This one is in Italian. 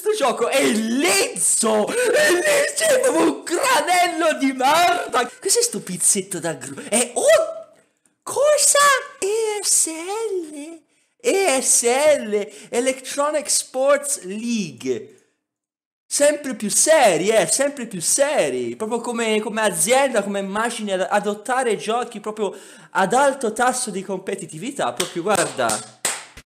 questo gioco è lezzo! È lezzo! È un granello di merda! Cos'è sto pizzetto da gru? È un... Cosa? ESL? ESL? Electronic Sports League sempre più seri, eh, sempre più seri, proprio come, come azienda, come immagine, adottare giochi proprio ad alto tasso di competitività, proprio guarda,